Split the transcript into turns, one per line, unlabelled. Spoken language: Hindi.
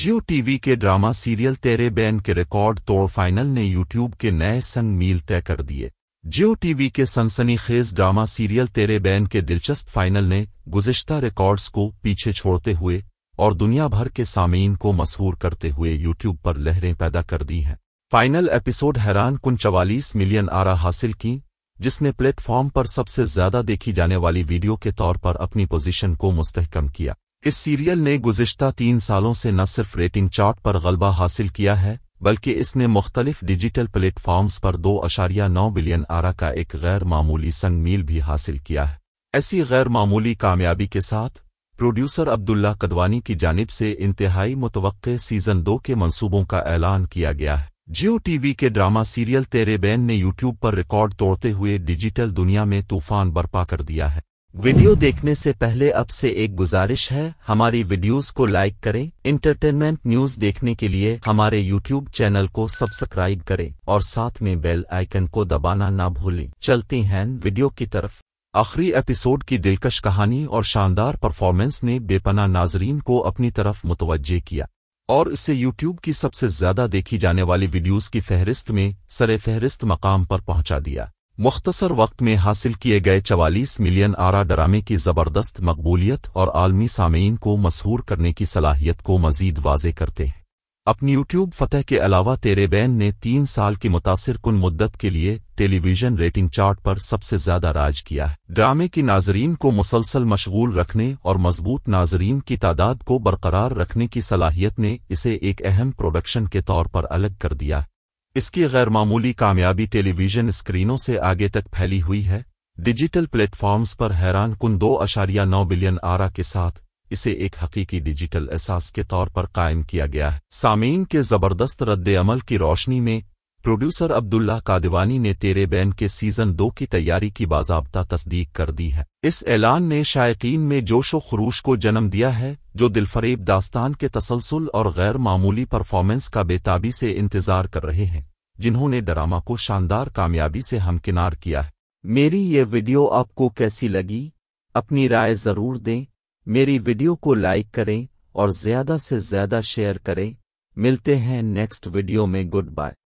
जियो टीवी के ड्रामा सीरियल तेरे बैन के रिकॉर्ड तोड़ फाइनल ने यूट्यूब के नए संग मील तय कर दिए जियो टीवी के सनसनीखेज ड्रामा सीरियल तेरे बैन के दिलचस्प फाइनल ने गुजश्ता रिकॉर्ड्स को पीछे छोड़ते हुए और दुनिया भर के सामीन को मशहूर करते हुए यूट्यूब पर लहरें पैदा कर दी हैं फाइनल एपिसोड हैरान कुन चवालीस मिलियन आरा हासिल की जिसने प्लेटफॉर्म पर सबसे ज्यादा देखी जाने वाली वीडियो के तौर पर अपनी पोजीशन को मुस्तहकम किया इस सीरियल ने गुज़्त तीन सालों से न सिर्फ रेटिंग चार्ट पर गलबा हासिल किया है बल्कि इसने मुख्तलिफ डिजिटल प्लेटफॉर्म्स पर दो अशारिया नौ बिलियन आरा का एक गैर मामूली संग मील भी हासिल किया है ऐसी गैर मामूली कामयाबी के साथ प्रोड्यूसर अब्दुल्ला कदवानी की जानब से इंतहाई मुतव सीजन दो के मनसूबों का ऐलान किया गया है जियो टीवी के ड्रामा सीरियल तेरे बैन ने यूट्यूब पर रिकॉर्ड तोड़ते हुए डिजिटल दुनिया में तूफान बर्पा कर दिया है वीडियो देखने से पहले अब से एक गुजारिश है हमारी वीडियोस को लाइक करें इंटरटेनमेंट न्यूज देखने के लिए हमारे यूट्यूब चैनल को सब्सक्राइब करें और साथ में बेल आइकन को दबाना ना भूलें चलते हैं वीडियो की तरफ आखिरी एपिसोड की दिलकश कहानी और शानदार परफॉर्मेंस ने बेपना नाजरीन को अपनी तरफ मुतवजे किया और इसे यूट्यूब की सबसे ज्यादा देखी जाने वाली वीडियोज़ की फहरिस्त में सरे फहरिस्त मकाम पर पहुंचा दिया मुख्तसर वक्त में हासिल किए गए चवालीस मिलियन आरा ड्रामे की ज़बरदस्त मकबूलियत और आलमी सामीन को मशहूर करने की सलाहियत को मजीद वाजे करते हैं अपनी यूट्यूब फतह के अलावा तेरे बैन ने तीन साल की मुतासर कन मुद्दत के लिए टेलीविजन रेटिंग चार्ट पर सबसे ज्यादा राज किया है ड्रामे की नाजरीन को मुसलसल मशगूल रखने और मजबूत नाजरीन की तादाद को बरकरार रखने की सलाहियत ने इसे एक अहम प्रोडक्शन के तौर पर अलग कर दिया इसकी गैरमामूली कामयाबी टेलीविजन स्क्रीनों से आगे तक फैली हुई है डिजिटल प्लेटफॉर्म्स पर हैरान कुन दो अशारिया नौ बिलियन आरा के साथ इसे एक हकीकी डिजिटल एहसास के तौर पर कायम किया गया है सामीन के जबरदस्त रद्द अमल की रोशनी में प्रोड्यूसर अब्दुल्ला कादिवानी ने तेरे बैन के सीजन दो की तैयारी की बाजाबता तस्दीक कर दी है इस ऐलान ने शायकीन में व खरूश को जन्म दिया है जो दिलफरेब दास्तान के तसलसल और गैर मामूली परफॉर्मेंस का बेताबी से इंतजार कर रहे हैं जिन्होंने ड्रामा को शानदार कामयाबी से हमकिनार किया है मेरी ये वीडियो आपको कैसी लगी अपनी राय ज़रूर दें मेरी वीडियो को लाइक करें और ज़्यादा से ज़्यादा शेयर करें मिलते हैं नेक्स्ट वीडियो में गुड बाय